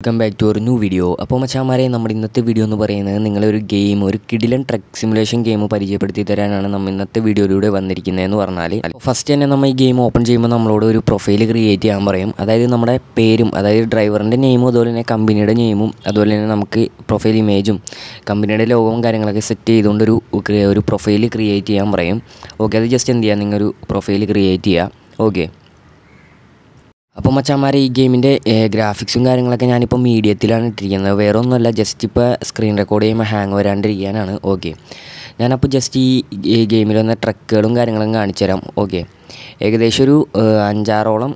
welcome back to ഒരു new video അപ്പോൾ മച്ചാമാരെ നമ്മുടെ ഇന്നത്തെ വീഡിയോ എന്ന് പറയുന്നത് നിങ്ങളൊരു ഗെയിം ഒരു കിഡിലൻ ട്രക്ക് സിമുലേഷൻ ഗെയിം പരിചയപ്പെടുത്തി തരാനാണ് നമ്മൾ ഇന്നത്തെ വീഡിയോയിലൂടെ വന്നിരിക്കുന്നത് എന്ന് പറഞ്ഞാൽ ഫസ്റ്റ് തന്നെ നമ്മൾ ഈ ഗെയിം ഓപ്പൺ ചെയ്യുമ്പോൾ നമ്മളോട് ഒരു പ്രൊഫൈൽ ക്രിയേറ്റ് ചെയ്യാൻ പറയും അതായത് നമ്മുടെ പേരും അതായത് ഡ്രൈവറിൻ്റെ നെയിമും അതുപോലെ തന്നെ കമ്പനിയുടെ നെയിമും അതുപോലെ തന്നെ നമുക്ക് പ്രൊഫൈൽ ഇമേജും കമ്പനിയുടെ ലോഗവും കാര്യങ്ങളൊക്കെ സെറ്റ് ചെയ്തുകൊണ്ട് ഒരു പ്രൊഫൈൽ ക്രിയേറ്റ് ചെയ്യാൻ പറയും ഓക്കെ അത് ജസ്റ്റ് എന്ത് ചെയ്യുക നിങ്ങളൊരു പ്രൊഫൈൽ ക്രിയേറ്റ് ചെയ്യുക ഓക്കെ അപ്പോൾ മച്ചാമാരെ ഈ ഗെയിമിൻ്റെ ഗ്രാഫിക്സും കാര്യങ്ങളൊക്കെ ഞാനിപ്പോൾ മീഡിയത്തിലാണ് ഇട്ടിരിക്കുന്നത് വേറെ ഒന്നുമല്ല ജസ്റ്റ് ഇപ്പോൾ സ്ക്രീൻ റെക്കോർഡ് ചെയ്യുമ്പോൾ ഹാങ് വരാണ്ടിരിക്കാനാണ് ഓക്കെ ഞാനപ്പോൾ ജസ്റ്റ് ഈ ഗെയിമിൽ വന്ന ട്രക്കുകളും കാര്യങ്ങളും കാണിച്ചു തരാം ഓക്കെ ഏകദേശം ഒരു അഞ്ചാറോളം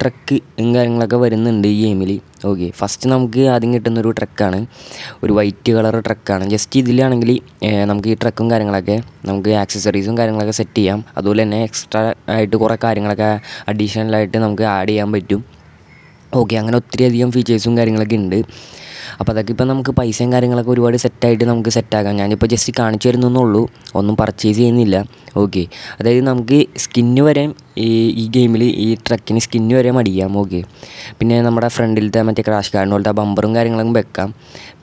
ട്രക്ക് കാര്യങ്ങളൊക്കെ വരുന്നുണ്ട് ഈ ഗെയിമിൽ ഓക്കെ ഫസ്റ്റ് നമുക്ക് ആദ്യം കിട്ടുന്ന ഒരു ട്രക്കാണ് ഒരു വൈറ്റ് കളർ ട്രക്കാണ് ജസ്റ്റ് ഇതിലാണെങ്കിൽ നമുക്ക് ഈ ട്രക്കും കാര്യങ്ങളൊക്കെ നമുക്ക് ആക്സസറീസും കാര്യങ്ങളൊക്കെ സെറ്റ് ചെയ്യാം അതുപോലെ തന്നെ എക്സ്ട്രാ ആയിട്ട് കുറേ കാര്യങ്ങളൊക്കെ അഡീഷണലായിട്ട് നമുക്ക് ആഡ് ചെയ്യാൻ പറ്റും ഓക്കെ അങ്ങനെ ഒത്തിരി അധികം ഫീച്ചേഴ്സും കാര്യങ്ങളൊക്കെ ഉണ്ട് അപ്പോൾ അതൊക്കെ ഇപ്പോൾ നമുക്ക് പൈസയും കാര്യങ്ങളൊക്കെ ഒരുപാട് സെറ്റായിട്ട് നമുക്ക് സെറ്റാക്കാം ഞാനിപ്പോൾ ജസ്റ്റ് കാണിച്ചു തരുന്നുള്ളൂ ഒന്നും പർച്ചേസ് ചെയ്യുന്നില്ല ഓക്കെ അതായത് നമുക്ക് സ്കിന്ന് വരെ ഈ ഗെയിമിൽ ഈ ട്രക്കിന് സ്കിന്ന് വരെ മടിയാം ഓക്കെ പിന്നെ നമ്മുടെ ഫ്രണ്ടിലത്തെ മറ്റേ ക്രാഷ് കാർഡിന് പോലത്തെ ബമ്പറും കാര്യങ്ങളും വെക്കാം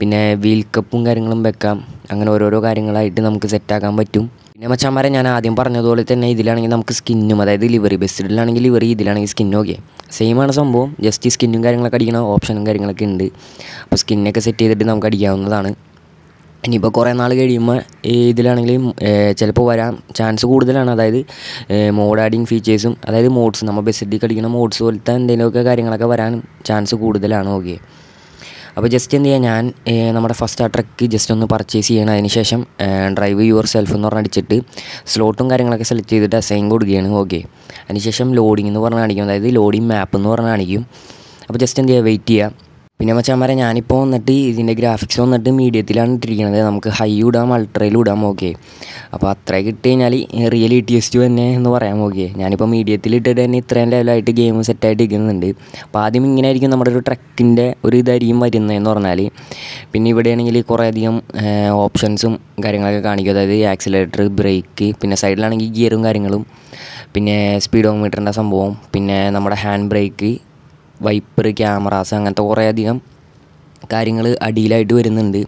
പിന്നെ വീൽ കപ്പും കാര്യങ്ങളും വെക്കാം അങ്ങനെ ഓരോരോ കാര്യങ്ങളായിട്ട് നമുക്ക് സെറ്റാക്കാൻ പറ്റും പിന്നെ മച്ചാമാരെ ഞാൻ ആദ്യം പറഞ്ഞതുപോലെ തന്നെ ഇതിലാണെങ്കിൽ നമുക്ക് സ്കിന്നും അതായത് ലിവറി ബെസ്റ്റിലാണെങ്കിൽ ലിവറി ഇതിലാണെങ്കിൽ സ്കിന്നും ഓക്കെ സെയിം ആണ് സംഭവം ജസ്റ്റ് ഈ സ്കിന്നും കാര്യങ്ങളൊക്കെ അടിക്കണ ഓപ്ഷനും കാര്യങ്ങളൊക്കെ ഉണ്ട് അപ്പോൾ സ്കിന്നൊക്കെ സെറ്റ് ചെയ്തിട്ട് നമുക്ക് അടിക്കാവുന്നതാണ് ഇനിയിപ്പോൾ കുറേ നാൾ കഴിയുമ്പോൾ ഇതിലാണെങ്കിലും ചിലപ്പോൾ വരാൻ ചാൻസ് കൂടുതലാണ് അതായത് മോഡ് ആഡിങ് ഫീച്ചേഴ്സും അതായത് മോഡ്സ് നമ്മൾ ബെസിറ്റി കളിക്കുന്ന മോഡ്സ് പോലത്തെ എന്തെങ്കിലുമൊക്കെ കാര്യങ്ങളൊക്കെ വരാൻ ചാൻസ് കൂടുതലാണ് ഓക്കെ അപ്പോൾ ജസ്റ്റ് എന്ത് ചെയ്യാം ഞാൻ നമ്മുടെ ഫസ്റ്റ് ആ ട്രക്ക് ജസ്റ്റ് ഒന്ന് പർച്ചേസ് ചെയ്യണം അതിനുശേഷം ഡ്രൈവ് യുവർ സെൽഫ് എന്ന് പറഞ്ഞ് അടിച്ചിട്ട് സ്ലോട്ടും കാര്യങ്ങളൊക്കെ സെലക്ട് ചെയ്തിട്ട് അസൈൻ കൊടുക്കുകയാണ് ഓക്കെ അതിനുശേഷം ലോഡിംഗ് എന്ന് പറഞ്ഞ് കാണിക്കും അതായത് ലോഡിംഗ് മാപ്പ് എന്ന് പറഞ്ഞ് കാണിക്കും അപ്പോൾ ജസ്റ്റ് എന്ത് ചെയ്യുക വെയിറ്റ് ചെയ്യുക പിന്നെ പറയാം ഞാനിപ്പോൾ വന്നിട്ട് ഇതിൻ്റെ ഗ്രാഫിക്സ് വന്നിട്ട് മീഡിയത്തിലാണ് ഇട്ടിരിക്കുന്നത് നമുക്ക് ഹൈ ഇടാം അൾട്രയിൽ ഇടാം ഓക്കെ അപ്പോൾ അത്രയും കിട്ടി കഴിഞ്ഞാൽ real E T S two e തന്നെ എന്ന് പറയാൻ ഓക്കെ ഞാനിപ്പോൾ മീഡിയത്തിൽ ഇട്ടിട്ട് തന്നെ ഇത്രയും ലെവലായിട്ട് ഗെയിം സെറ്റായിട്ട് ഇരിക്കുന്നുണ്ട് അപ്പോൾ ആദ്യം ഇങ്ങനെ ആയിരിക്കും നമ്മുടെ ഒരു ട്രക്കിൻ്റെ ഒരു ഇതായിരിക്കും വരുന്നതെന്ന് പറഞ്ഞാൽ പിന്നെ ആണെങ്കിൽ കുറേയധികം ഓപ്ഷൻസും കാര്യങ്ങളൊക്കെ കാണിക്കും അതായത് ആക്സിലേറ്റർ ബ്രേക്ക് പിന്നെ സൈഡിലാണെങ്കിൽ ഗിയറും കാര്യങ്ങളും പിന്നെ സ്പീഡോമീറ്ററിൻ്റെ സംഭവം പിന്നെ നമ്മുടെ ഹാൻഡ് ബ്രേക്ക് വൈപ്പർ ക്യാമറാസ് അങ്ങനത്തെ കുറേ അധികം കാര്യങ്ങൾ അടിയിലായിട്ട് വരുന്നുണ്ട്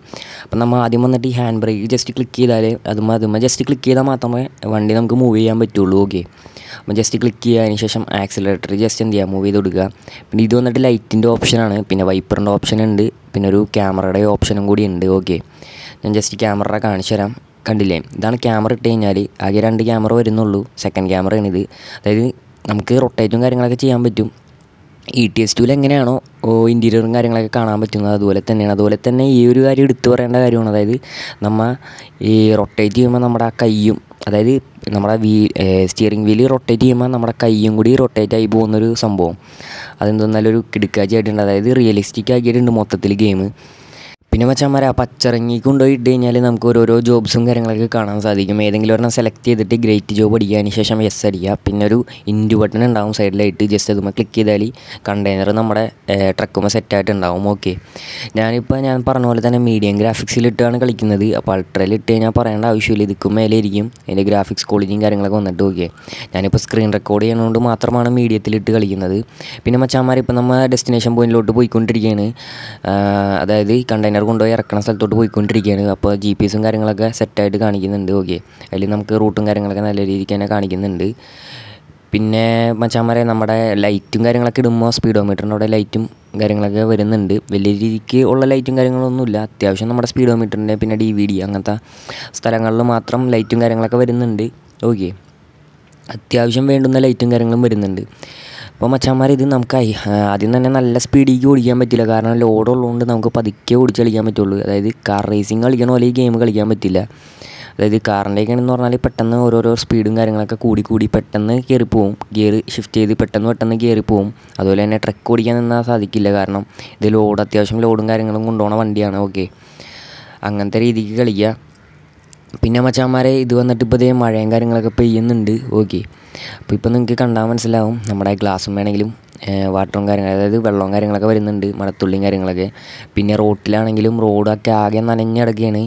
അപ്പം നമ്മൾ ആദ്യം വന്നിട്ട് ഈ ഹാൻഡ് ബ്രേക്ക് ജസ്റ്റ് ക്ലിക്ക് ചെയ്താൽ അത് അതും ജസ്റ്റ് ക്ലിക്ക് ചെയ്താൽ മാത്രമേ വണ്ടി നമുക്ക് മൂവ് ചെയ്യാൻ പറ്റുള്ളൂ ഓക്കെ അപ്പം ജസ്റ്റ് ക്ലിക്ക് ചെയ്യാതിന് ശേഷം ആക്സിലറേറ്റർ ജസ്റ്റ് എന്ത് ചെയ്യുക മൂവ് ചെയ്ത് കൊടുക്കുക പിന്നെ ഇത് വന്നിട്ട് ലൈറ്റിൻ്റെ ഓപ്ഷനാണ് പിന്നെ വൈപ്പറിൻ്റെ ഓപ്ഷൻ ഉണ്ട് പിന്നെ ഒരു ക്യാമറയുടെ ഓപ്ഷനും കൂടി ഉണ്ട് ഓക്കെ ഞാൻ ജസ്റ്റ് ക്യാമറ കാണിച്ചു തരാം കണ്ടില്ലേ ഇതാണ് ക്യാമറ ഇട്ട് കഴിഞ്ഞാൽ ആകെ രണ്ട് ക്യാമറ വരുന്നുള്ളൂ സെക്കൻഡ് ക്യാമറയാണിത് അതായത് നമുക്ക് റൊട്ടേറ്റും കാര്യങ്ങളൊക്കെ ചെയ്യാൻ പറ്റും ഇ ടി എസ് ടുവിൽ എങ്ങനെയാണോ ഇൻറ്റീരിയറും കാര്യങ്ങളൊക്കെ കാണാൻ പറ്റുന്നത് അതുപോലെ തന്നെയാണ് അതുപോലെ തന്നെ ഈ ഒരു കാര്യം എടുത്തു പറയേണ്ട കാര്യമാണ് അതായത് നമ്മൾ ഈ റൊട്ടേറ്റ് ചെയ്യുമ്പോൾ നമ്മുടെ ആ കൈയും അതായത് നമ്മുടെ വീ സ്റ്റിയറിംഗ് വീല് റൊട്ടേറ്റ് ചെയ്യുമ്പോൾ നമ്മുടെ കൈയും കൂടി റൊട്ടേറ്റ് ആയി പോകുന്നൊരു സംഭവം അതെന്തെന്നാലൊരു കിടുക്കാച്ചി ആയിട്ടുണ്ട് അതായത് റിയലിസ്റ്റിക് ആക്കിയിട്ടുണ്ട് മൊത്തത്തിൽ ഗെയിം പിന്നെ മച്ചാന്മാരെ ആ പച്ചിറങ്ങി കൊണ്ടുപോയി ഇട്ട് കഴിഞ്ഞാൽ നമുക്ക് ഓരോരോ ജോബ്സും കാര്യങ്ങളൊക്കെ കാണാൻ സാധിക്കും ഏതെങ്കിലും ഒരെണ്ണം സെലക്ട് ചെയ്തിട്ട് ഗ്രേറ്റ് ജോബ് അടിക്കാതിന് ശേഷം എസ് അടിക്കുക പിന്നെ ഒരു ഇൻഡു ബട്ടൺ ഉണ്ടാവും സൈഡിലായിട്ട് ജസ്റ്റ് അതുമ്പോൾ ക്ലിക്ക് ചെയ്താൽ കണ്ടെയ്നർ നമ്മുടെ ട്രക്കുമ്പോൾ സെറ്റായിട്ട് ഉണ്ടാവും ഓക്കെ ഞാനിപ്പോൾ ഞാൻ പറഞ്ഞ പോലെ തന്നെ മീഡിയം ഗ്രാഫിക്സിലിട്ടാണ് കളിക്കുന്നത് അപ്പോൾ അൾട്രയിൽ ഇട്ട് കഴിഞ്ഞാൽ പറയേണ്ട ആവശ്യമില്ല ഇതിക്കും മേലെ ഇരിക്കും അതിൻ്റെ ഗ്രാഫിക്സ് ക്വാളിറ്റിയും കാര്യങ്ങളൊക്കെ വന്നിട്ട് ഓക്കെ ഞാനിപ്പോൾ സ്ക്രീൻ റെക്കോർഡ് ചെയ്യണതുകൊണ്ട് മാത്രമാണ് മീഡിയത്തിലിട്ട് കളിക്കുന്നത് പിന്നെ മച്ചാന്മാർ ഇപ്പോൾ നമ്മൾ ഡെസ്റ്റിനേഷൻ പോയിന്റിലോട്ട് പോയിക്കൊണ്ടിരിക്കുകയാണ് അതായത് കണ്ടെയ്നർ സ്കാനർ കൊണ്ടുപോയി ഇറക്കണ സ്ഥലത്തോട്ട് പോയിക്കൊണ്ടിരിക്കുകയാണ് അപ്പോൾ ജി പി എസും കാര്യങ്ങളൊക്കെ സെറ്റായിട്ട് കാണിക്കുന്നുണ്ട് ഓക്കെ അതിൽ നമുക്ക് റൂട്ടും കാര്യങ്ങളൊക്കെ നല്ല രീതിക്ക് തന്നെ കാണിക്കുന്നുണ്ട് പിന്നെ മച്ചാന്മാരെ നമ്മുടെ ലൈറ്റും കാര്യങ്ങളൊക്കെ ഇടുമ്പോൾ സ്പീഡോമീറ്ററിൻ്റെ അവിടെ ലൈറ്റും കാര്യങ്ങളൊക്കെ വരുന്നുണ്ട് വലിയ രീതിക്ക് ഉള്ള ലൈറ്റും കാര്യങ്ങളൊന്നുമില്ല അത്യാവശ്യം നമ്മുടെ സ്പീഡോമീറ്ററിൻ്റെ പിന്നെ ഡി വി ഡി അങ്ങനത്തെ സ്ഥലങ്ങളിൽ മാത്രം ലൈറ്റും കാര്യങ്ങളൊക്കെ വരുന്നുണ്ട് ഓക്കെ അത്യാവശ്യം വേണ്ടുന്ന ലൈറ്റും കാര്യങ്ങളും വരുന്നുണ്ട് അപ്പോൾ മച്ചാന്മാർ ഇത് നമുക്കായി ആദ്യം തന്നെ നല്ല സ്പീഡിലേക്ക് ഓടിക്കാൻ പറ്റില്ല കാരണം ലോഡ് ഉള്ളതുകൊണ്ട് നമുക്ക് പതുക്കെ ഓടിച്ച് കളിക്കാൻ പറ്റുള്ളൂ അതായത് കാർ റേസിംഗ് കളിക്കണ പോലെ ഈ ഗെയിം കളിക്കാൻ പറ്റില്ല അതായത് കാറിൻ്റെയൊക്കെയാണെന്ന് പറഞ്ഞാൽ പെട്ടെന്ന് ഓരോരോ സ്പീഡും കാര്യങ്ങളൊക്കെ കൂടി കൂടി പെട്ടെന്ന് കയറിപ്പോവും ഗിയർ ഷിഫ്റ്റ് ചെയ്ത് പെട്ടെന്ന് പെട്ടെന്ന് കയറിപ്പോവും അതുപോലെ തന്നെ ട്രക്ക് ഓടിക്കാൻ നിന്നാൽ സാധിക്കില്ല കാരണം ഇത് ലോഡ് അത്യാവശ്യം ലോഡും കാര്യങ്ങളും കൊണ്ടുപോകണ വണ്ടിയാണ് ഓക്കെ അങ്ങനത്തെ രീതിക്ക് കളിക്കുക പിന്നെ മച്ചാന്മാരെ ഇത് വന്നിട്ട് ഇപ്പോൾ ഇതേ മഴയും കാര്യങ്ങളൊക്കെ പെയ്യുന്നുണ്ട് ഓക്കെ അപ്പോൾ ഇപ്പോൾ നിങ്ങൾക്ക് കണ്ടാൽ മനസ്സിലാവും നമ്മുടെ ഗ്ലാസ്സും വേണമെങ്കിലും വാട്ടറും കാര്യങ്ങൾ അതായത് വെള്ളവും കാര്യങ്ങളൊക്കെ വരുന്നുണ്ട് മടത്തുള്ളിയും കാര്യങ്ങളൊക്കെ പിന്നെ റോട്ടിലാണെങ്കിലും റോഡൊക്കെ ആകെ നനഞ്ഞടക്കുകയാണ്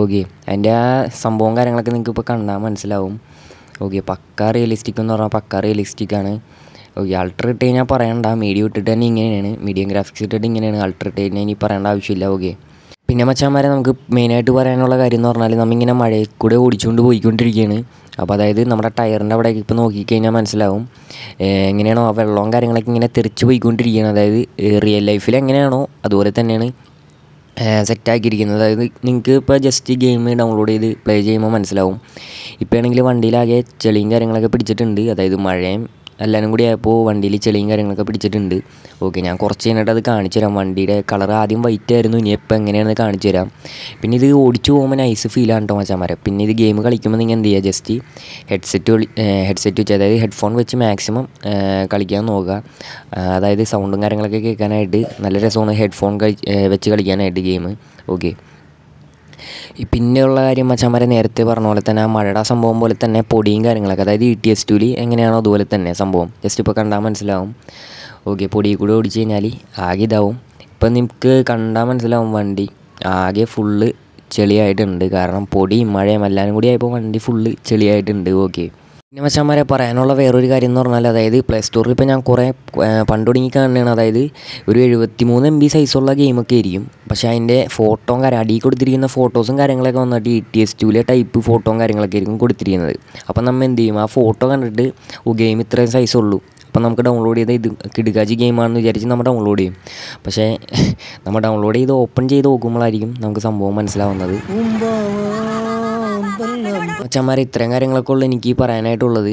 ഓക്കെ അതിൻ്റെ ആ സംഭവം കാര്യങ്ങളൊക്കെ നിങ്ങൾക്ക് ഇപ്പോൾ കണ്ടാൽ മനസ്സിലാവും ഓക്കെ പക്ക റിയലിസ്റ്റിക് എന്ന് പറഞ്ഞാൽ പക്ക റിയലിസ്റ്റിക് ആണ് ഓക്കെ അൾട്ടർ ഇട്ട് കഴിഞ്ഞാൽ പറയണ്ട മീഡിയം ഇട്ടിട്ട് തന്നെ ഇങ്ങനെയാണ് മീഡിയം ഗ്രാഫിക്സ് ഇട്ടിട്ട് ഇങ്ങനെയാണ് അൾട്ടർ ഇട്ട് കഴിഞ്ഞാൽ ഇനി പറയേണ്ട ആവശ്യമില്ല ഓക്കെ പിന്നെ മച്ചാന്മാരെ നമുക്ക് മെയിനായിട്ട് പറയാനുള്ള കാര്യം എന്ന് പറഞ്ഞാൽ നമ്മിങ്ങനെ മഴയിൽ കൂടെ ഓടിച്ചുകൊണ്ട് പോയിക്കൊണ്ടിരിക്കുകയാണ് അപ്പോൾ അതായത് നമ്മുടെ ടയറിൻ്റെ അവിടെയൊക്കെ ഇപ്പോൾ നോക്കിക്കഴിഞ്ഞാൽ മനസ്സിലാവും എങ്ങനെയാണോ ആ വെള്ളവും കാര്യങ്ങളൊക്കെ ഇങ്ങനെ തെറിച്ച് പോയിക്കൊണ്ടിരിക്കുകയാണ് അതായത് റിയൽ ലൈഫിൽ എങ്ങനെയാണോ അതുപോലെ തന്നെയാണ് സെറ്റാക്കിയിരിക്കുന്നത് അതായത് നിങ്ങൾക്ക് ഇപ്പോൾ ജസ്റ്റ് ഗെയിം ഡൗൺലോഡ് ചെയ്ത് പ്ലേ ചെയ്യുമ്പോൾ മനസ്സിലാവും ഇപ്പോൾ ആണെങ്കിൽ വണ്ടിയിലാകെ ചെളിയും കാര്യങ്ങളൊക്കെ പിടിച്ചിട്ടുണ്ട് അതായത് മഴയും എല്ലാവരും കൂടി ആയപ്പോൾ വണ്ടിയിൽ ചെളിയും കാര്യങ്ങളൊക്കെ പിടിച്ചിട്ടുണ്ട് ഓക്കെ ഞാൻ കുറച്ച് കഴിഞ്ഞിട്ട് അത് കാണിച്ചു തരാം വണ്ടിയുടെ കളർ ആദ്യം വൈറ്റ് ആയിരുന്നു ഇനി ഇപ്പം എങ്ങനെയാണെന്ന് കാണിച്ചു തരാം പിന്നെ ഇത് ഓടിച്ചു പോകുമ്പോൾ നൈസ് ആണ് കേട്ടോ മച്ചാമാരെ പിന്നെ ഇത് ഗെയിം കളിക്കുമ്പോൾ നിങ്ങൾ എന്ത് ചെയ്യുക ജസ്റ്റ് ഹെഡ്സെറ്റ് ഹെഡ്സെറ്റ് വെച്ച് അതായത് ഹെഡ്ഫോൺ വെച്ച് മാക്സിമം കളിക്കാൻ നോക്കുക അതായത് സൗണ്ടും കാര്യങ്ങളൊക്കെ കേൾക്കാനായിട്ട് നല്ല രസമാണ് ഹെഡ്ഫോൺ വെച്ച് കളിക്കാനായിട്ട് ഗെയിം ഓക്കെ പിന്നെയുള്ള കാര്യം മച്ചാന്മാരെ നേരത്തെ പറഞ്ഞ പോലെ തന്നെ ആ മഴയുടെ സംഭവം പോലെ തന്നെ പൊടിയും കാര്യങ്ങളൊക്കെ അതായത് ഇ ടി എസ് ടുലി എങ്ങനെയാണോ അതുപോലെ തന്നെ സംഭവം ജസ്റ്റ് ഇപ്പോൾ കണ്ടാൽ മനസ്സിലാവും ഓക്കെ പൊടി കൂടെ ഓടിച്ചു കഴിഞ്ഞാൽ ആകെ ഇതാവും ഇപ്പം നിങ്ങൾക്ക് കണ്ടാൽ മനസ്സിലാവും വണ്ടി ആകെ ഫുള്ള് ചെളിയായിട്ടുണ്ട് കാരണം പൊടിയും മഴയും എല്ലാവരും കൂടി ആയപ്പോൾ വണ്ടി ഫുള്ള് ചെളിയായിട്ടുണ്ട് ഓക്കെ പിന്നെ മച്ചാന്മാരെ പറയാനുള്ള വേറൊരു കാര്യം എന്ന് പറഞ്ഞാൽ അതായത് പ്ലേ സ്റ്റോറിൽ ഇപ്പോൾ ഞാൻ കുറേ പണ്ട് തുടങ്ങിക്കാൻ അതായത് ഒരു എഴുപത്തി മൂന്ന് എം ബി സൈസുള്ള ഗെയിമൊക്കെ ആയിരിക്കും പക്ഷേ അതിൻ്റെ ഫോട്ടോ കാര്യം അടിയിൽ കൊടുത്തിരിക്കുന്ന ഫോട്ടോസും കാര്യങ്ങളൊക്കെ വന്നിട്ട് ഇ ടി എസ് ടുവിലെ ടൈപ്പ് ഫോട്ടോ കാര്യങ്ങളൊക്കെ ആയിരിക്കും കൊടുത്തിരിക്കുന്നത് അപ്പം നമ്മൾ എന്ത് ചെയ്യും ആ ഫോട്ടോ കണ്ടിട്ട് ഓ ഗെയിം ഇത്രയും സൈസുള്ളൂ അപ്പം നമുക്ക് ഡൗൺലോഡ് ചെയ്ത ഇത് കിടുകാജി ഗെയിമാണെന്ന് വിചാരിച്ച് നമ്മൾ ഡൗൺലോഡ് ചെയ്യും പക്ഷേ നമ്മൾ ഡൗൺലോഡ് ചെയ്ത് ഓപ്പൺ ചെയ്ത് നോക്കുമ്പോഴായിരിക്കും നമുക്ക് സംഭവം മനസ്സിലാവുന്നത് അച്ഛന്മാർ ഇത്രയും കാര്യങ്ങളൊക്കെ ഉള്ളു എനിക്ക് പറയാനായിട്ടുള്ളത്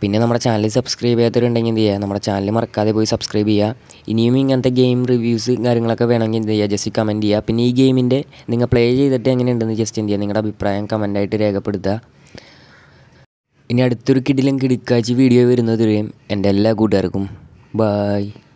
പിന്നെ നമ്മുടെ ചാനൽ സബ്സ്ക്രൈബ് ചെയ്യാത്തവരുണ്ടെങ്കിൽ എന്ത് ചെയ്യുക നമ്മുടെ ചാനൽ മറക്കാതെ പോയി സബ്സ്ക്രൈബ് ചെയ്യുക ഇനിയും ഇങ്ങനത്തെ ഗെയിം റിവ്യൂസ് കാര്യങ്ങളൊക്കെ വേണമെങ്കിൽ എന്ത് ചെയ്യുക ജസ്റ്റ് കമൻറ്റ് ചെയ്യുക പിന്നെ ഈ ഗെയിമിൻ്റെ നിങ്ങൾ പ്ലേ ചെയ്തിട്ട് എങ്ങനെയുണ്ടെന്ന് ജസ്റ്റ് എന്ത് ചെയ്യുക നിങ്ങളുടെ അഭിപ്രായം കമൻറ്റായിട്ട് രേഖപ്പെടുത്തുക ഇനി അടുത്തൊരു കിടിലും കിടിക്കാച്ചി വീഡിയോ വരുന്നതുവരെയും എൻ്റെ എല്ലാ കൂട്ടുകാർക്കും ബായ്